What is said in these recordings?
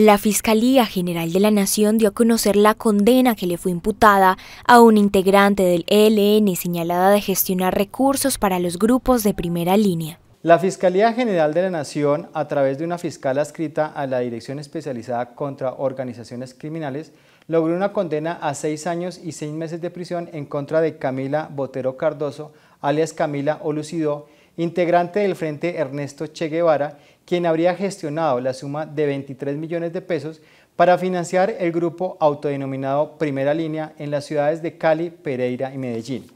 La Fiscalía General de la Nación dio a conocer la condena que le fue imputada a un integrante del ELN señalada de gestionar recursos para los grupos de primera línea. La Fiscalía General de la Nación, a través de una fiscal adscrita a la Dirección Especializada contra Organizaciones Criminales, logró una condena a seis años y seis meses de prisión en contra de Camila Botero Cardoso, alias Camila Olucidó, integrante del Frente Ernesto Che Guevara, quien habría gestionado la suma de 23 millones de pesos para financiar el grupo autodenominado Primera Línea en las ciudades de Cali, Pereira y Medellín.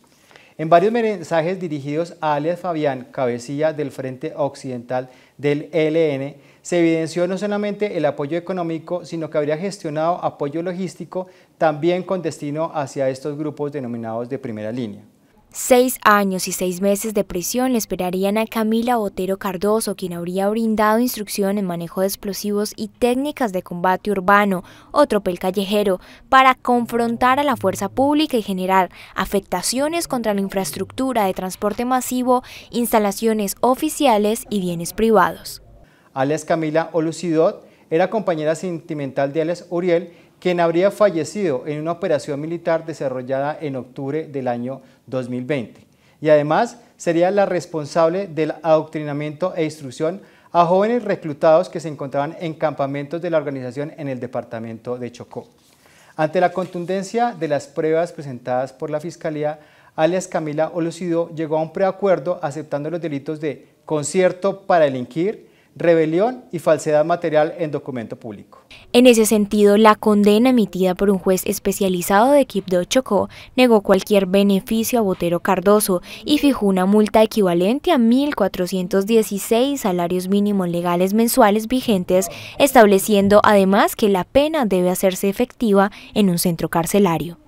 En varios mensajes dirigidos a alias Fabián, cabecilla del Frente Occidental del ELN, se evidenció no solamente el apoyo económico, sino que habría gestionado apoyo logístico también con destino hacia estos grupos denominados de primera línea. Seis años y seis meses de prisión le esperarían a Camila Otero Cardoso, quien habría brindado instrucción en manejo de explosivos y técnicas de combate urbano o tropel callejero para confrontar a la fuerza pública y generar afectaciones contra la infraestructura de transporte masivo, instalaciones oficiales y bienes privados. Alex Camila Olucidot era compañera sentimental de alex Uriel quien habría fallecido en una operación militar desarrollada en octubre del año 2020. Y además sería la responsable del adoctrinamiento e instrucción a jóvenes reclutados que se encontraban en campamentos de la organización en el departamento de Chocó. Ante la contundencia de las pruebas presentadas por la Fiscalía, alias Camila Olucido llegó a un preacuerdo aceptando los delitos de concierto para delinquir, rebelión y falsedad material en documento público. En ese sentido, la condena emitida por un juez especializado de Quibdó Chocó negó cualquier beneficio a Botero Cardoso y fijó una multa equivalente a 1.416 salarios mínimos legales mensuales vigentes, estableciendo además que la pena debe hacerse efectiva en un centro carcelario.